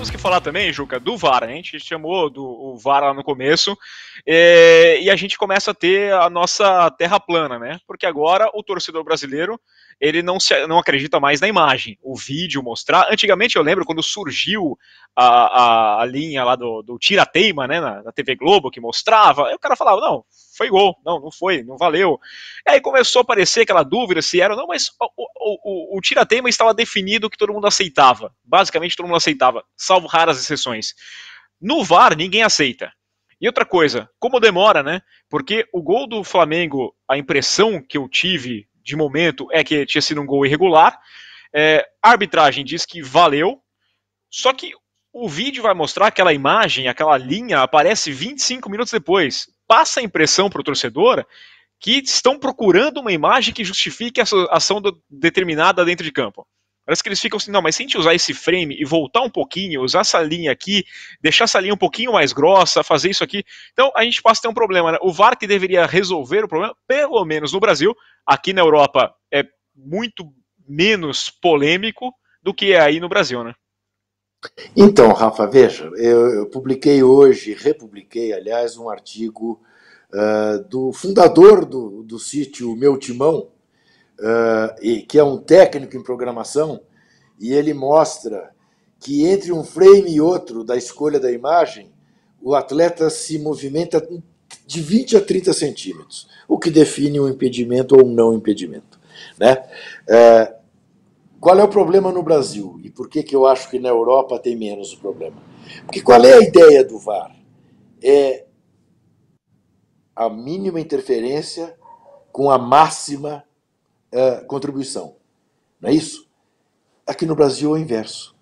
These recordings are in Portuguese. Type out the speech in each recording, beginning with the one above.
temos que falar também, Juca, do VAR. A gente chamou do o VAR lá no começo é, e a gente começa a ter a nossa terra plana, né? Porque agora o torcedor brasileiro ele não, se, não acredita mais na imagem. O vídeo mostrar. Antigamente eu lembro quando surgiu a, a, a linha lá do, do tira-teima, né, na, na, TV Globo, que mostrava, o cara falava, não, foi gol, não, não foi, não valeu. E aí começou a aparecer aquela dúvida se era ou não, mas o, o, o, o tira-teima estava definido que todo mundo aceitava. Basicamente todo mundo aceitava, salvo raras exceções. No VAR, ninguém aceita. E outra coisa, como demora, né? Porque o gol do Flamengo, a impressão que eu tive de momento é que tinha sido um gol irregular. É, a arbitragem diz que valeu, só que o vídeo vai mostrar aquela imagem, aquela linha, aparece 25 minutos depois. Passa a impressão para o torcedor que estão procurando uma imagem que justifique a ação determinada dentro de campo. Parece que eles ficam assim, não, mas se a gente usar esse frame e voltar um pouquinho, usar essa linha aqui, deixar essa linha um pouquinho mais grossa, fazer isso aqui. Então a gente passa a ter um problema, né? O VAR que deveria resolver o problema, pelo menos no Brasil, aqui na Europa é muito menos polêmico do que é aí no Brasil, né? Então, Rafa, veja, eu, eu publiquei hoje, republiquei, aliás, um artigo uh, do fundador do, do sítio Meu Timão, uh, e, que é um técnico em programação, e ele mostra que entre um frame e outro da escolha da imagem, o atleta se movimenta de 20 a 30 centímetros, o que define um impedimento ou um não impedimento. Né? Uh, qual é o problema no Brasil? E por que, que eu acho que na Europa tem menos o problema? Porque qual é a ideia do VAR? É a mínima interferência com a máxima contribuição. Não é isso? Aqui no Brasil é o inverso.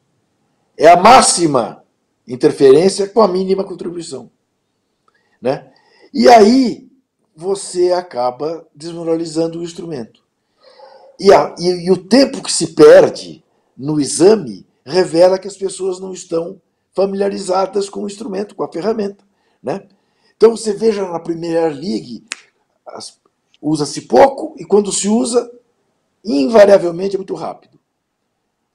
É a máxima interferência com a mínima contribuição. Né? E aí você acaba desmoralizando o instrumento. E, a, e, e o tempo que se perde no exame revela que as pessoas não estão familiarizadas com o instrumento, com a ferramenta. Né? Então você veja na primeira League, usa-se pouco e quando se usa, invariavelmente é muito rápido.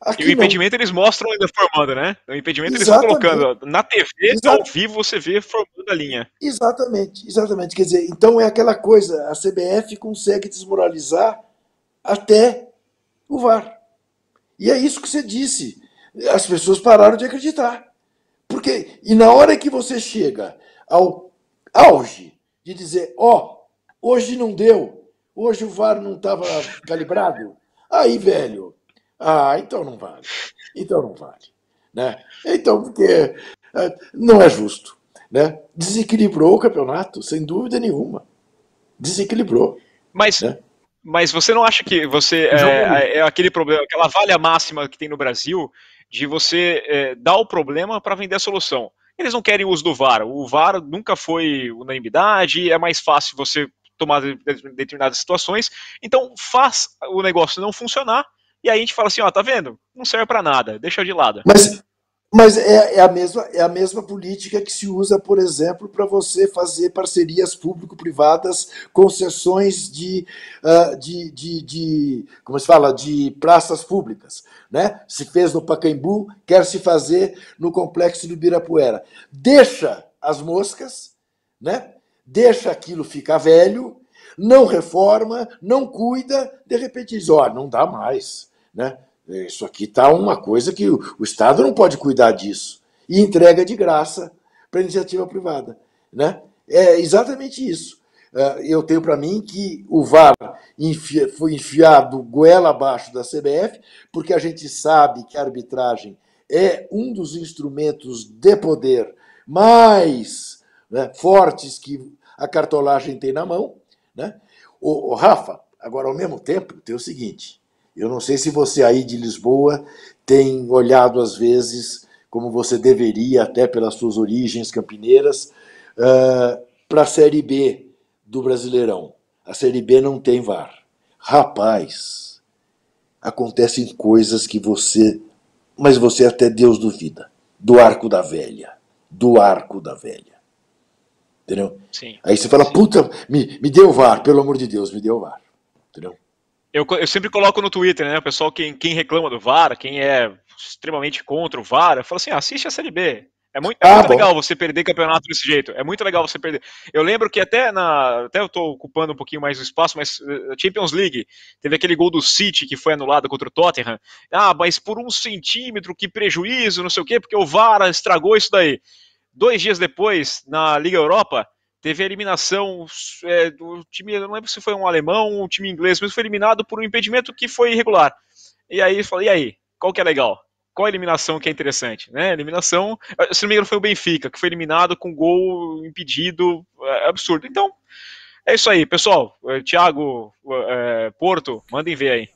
Aqui e o impedimento não. eles mostram ainda formando, né? O impedimento exatamente. eles estão colocando. Na TV, ao vivo, você vê formando a linha. Exatamente, exatamente. Quer dizer, então é aquela coisa, a CBF consegue desmoralizar até o VAR. E é isso que você disse. As pessoas pararam de acreditar. Porque, e na hora que você chega ao auge de dizer, ó, oh, hoje não deu, Hoje o VAR não estava calibrado. Aí, velho. Ah, então não vale. Então não vale. Né? Então, porque é, não é justo. Né? Desequilibrou o campeonato, sem dúvida nenhuma. Desequilibrou. Mas, né? mas você não acha que você é, é, é, aquele problema, aquela valha máxima que tem no Brasil de você é, dar o problema para vender a solução? Eles não querem o uso do VAR. O VAR nunca foi unanimidade, é mais fácil você tomar determinadas situações. Então faz o negócio não funcionar e aí a gente fala assim, ó, tá vendo? Não serve para nada, deixa de lado. Mas, mas é, é, a mesma, é a mesma política que se usa, por exemplo, para você fazer parcerias público-privadas, concessões de, uh, de, de, de, como se fala, de praças públicas. Né? Se fez no Pacaembu, quer se fazer no complexo do Ibirapuera. Deixa as moscas, né? deixa aquilo ficar velho, não reforma, não cuida, de repente diz: ó, oh, não dá mais, né? Isso aqui está uma coisa que o, Estado não pode cuidar disso. E entrega de graça para iniciativa privada. Né? É exatamente isso. Ah, eu tenho para mim que o VAR foi enfiado goela abaixo da CBF, porque a gente sabe que a arbitragem é um dos instrumentos de poder mais né, fortes que a cartolagem tem na mão. Né? O, o Rafa, agora ao mesmo tempo, tem o seguinte: eu não sei se você aí de Lisboa tem olhado às vezes como você deveria, até pelas suas origens campineiras, uh, ah, para a Série B do Brasileirão. A Série B não tem VAR. Rapaz, acontecem coisas que você. Mas você até Deus duvida. Do arco da velha. Do arco da velha. Entendeu? Sim. Aí você fala, Sim. puta, me, me deu o VAR, pelo amor de Deus, me deu o VAR. Entendeu? Eu, eu sempre coloco no Twitter, né? O pessoal, quem, quem reclama do VAR, quem é extremamente contra o VAR, eu falo assim, ah, assiste a Série B. É muito, é ah, muito legal você perder campeonato desse jeito. É muito legal você perder. Eu lembro que até na. Até eu tô ocupando um pouquinho mais o espaço, mas a eh, Champions League teve aquele gol do City que foi anulado contra o Tottenham. Ah, mas por um centímetro, que prejuízo, não sei o quê, porque o VAR estragou isso daí. Dois dias depois, na Liga Europa, teve a eliminação é, do time, não lembro se foi um alemão ou um time inglês, mas foi eliminado por um impedimento que foi irregular. E aí eu falei, e aí, qual que é legal? Qual a eliminação que é interessante? Né? Eliminação, eh, se não me engano, foi o Benfica, que foi eliminado com gol impedido, é absurdo. Então, é isso aí, pessoal. Eh, Tiago é, Porto, mandem ver aí.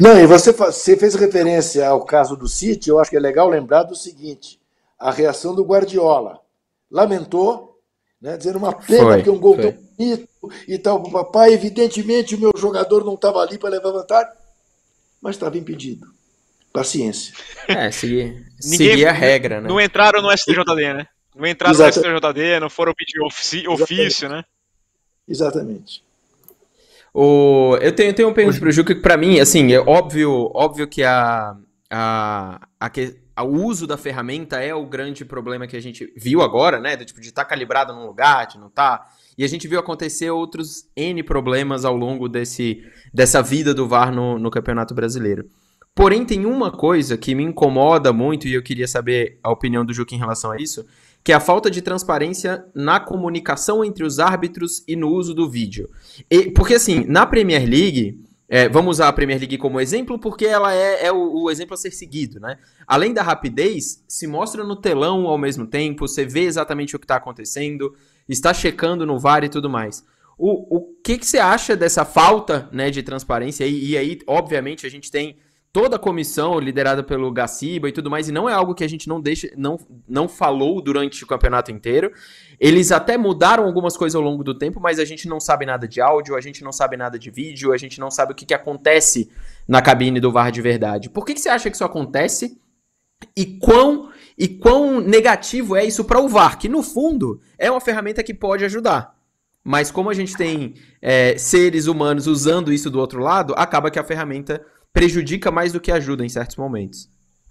Não, e você, você fez referência ao caso do City, eu acho que é legal lembrar do seguinte: a reação do Guardiola. Lamentou, né, dizendo uma pena, foi, é um gol foi. tão bonito e tal, papai. Evidentemente, o meu jogador não estava ali para levar vantagem, mas estava impedido. Paciência. É, seguir, seguir a regra, né? Não entraram no STJD, né? Não entraram Exatamente. no STJD, não foram pedir ofício, Exatamente. né? Exatamente. O, eu tenho, tenho uma pergunta para o Juca que para mim, assim, é óbvio, óbvio que a, a, a que o uso da ferramenta é o grande problema que a gente viu agora, né? Do, tipo, de estar tá calibrado num lugar, de não estar. Tá... E a gente viu acontecer outros N problemas ao longo desse, dessa vida do VAR no, no Campeonato Brasileiro. Porém, tem uma coisa que me incomoda muito, e eu queria saber a opinião do Juca em relação a isso, que é a falta de transparência na comunicação entre os árbitros e no uso do vídeo. E, porque, assim, na Premier League, é, vamos usar a Premier League como exemplo, porque ela é, é o, o, exemplo a ser seguido, né? Além da rapidez, se mostra no telão ao mesmo tempo, você vê exatamente o que está acontecendo, está checando no VAR e tudo mais. O, o que, que você acha dessa falta né, de transparência? E, e aí, obviamente, a gente tem toda a comissão liderada pelo Gaciba e tudo mais, e não é algo que a gente não deixa, não, não falou durante o campeonato inteiro. Eles até mudaram algumas coisas ao longo do tempo, mas a gente não sabe nada de áudio, a gente não sabe nada de vídeo, a gente não sabe o que, que acontece na cabine do VAR de verdade. Por que, que você acha que isso acontece? E quão, e quão negativo é isso para o VAR, que no fundo é uma ferramenta que pode ajudar. Mas como a gente tem é, seres humanos usando isso do outro lado, acaba que a ferramenta prejudica mais do que ajuda em certos momentos.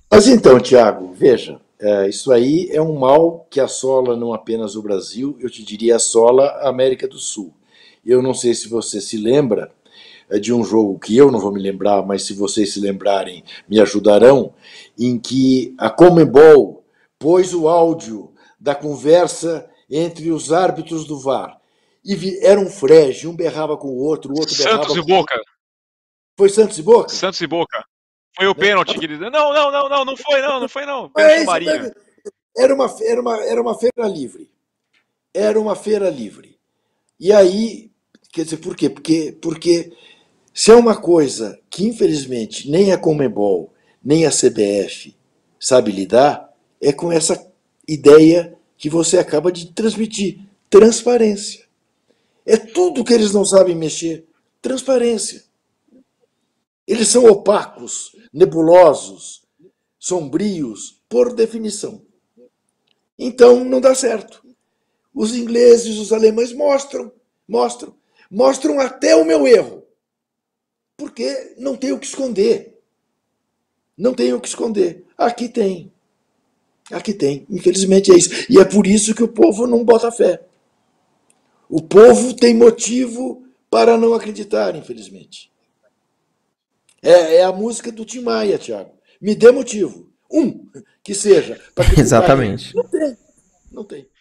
Mas então, Tiago, veja, é, isso aí é um mal que assola não apenas o Brasil, eu te diria assola a América do Sul. Eu não sei se você se lembra é, de um jogo que eu não vou me lembrar, mas se vocês se lembrarem, me ajudarão, em que a Comebol pôs o áudio da conversa entre os árbitros do VAR. E era um frege, um berrava com o outro, o outro Santos berrava Santos e Boca. Foi Santos e Boca? Santos e Boca. Foi o né? pênalti que ele Não, não, não, não, não foi, não, não foi, não. Mas, é, Marinho. Era uma, era, uma, era uma feira livre. Era uma feira livre. E aí, quer dizer, por quê? Porque, porque se é uma coisa que, infelizmente, nem a Comebol, nem a CBF sabe lidar, é com essa ideia que você acaba de transmitir: transparência. É tudo que eles não sabem mexer. Transparência. Eles são opacos, nebulosos, sombrios, por definição. Então não dá certo. Os ingleses, os alemães mostram, mostram, mostram até o meu erro. Porque não tem o que esconder. Não tem o que esconder. Aqui tem. Aqui tem. Infelizmente é isso. E é por isso que o povo não bota fé. O povo tem motivo para não acreditar, infelizmente. É, é a música do Tim Maia, Thiago. Me dê motivo. Um, que seja. Que Exatamente. Não tem. Não tem.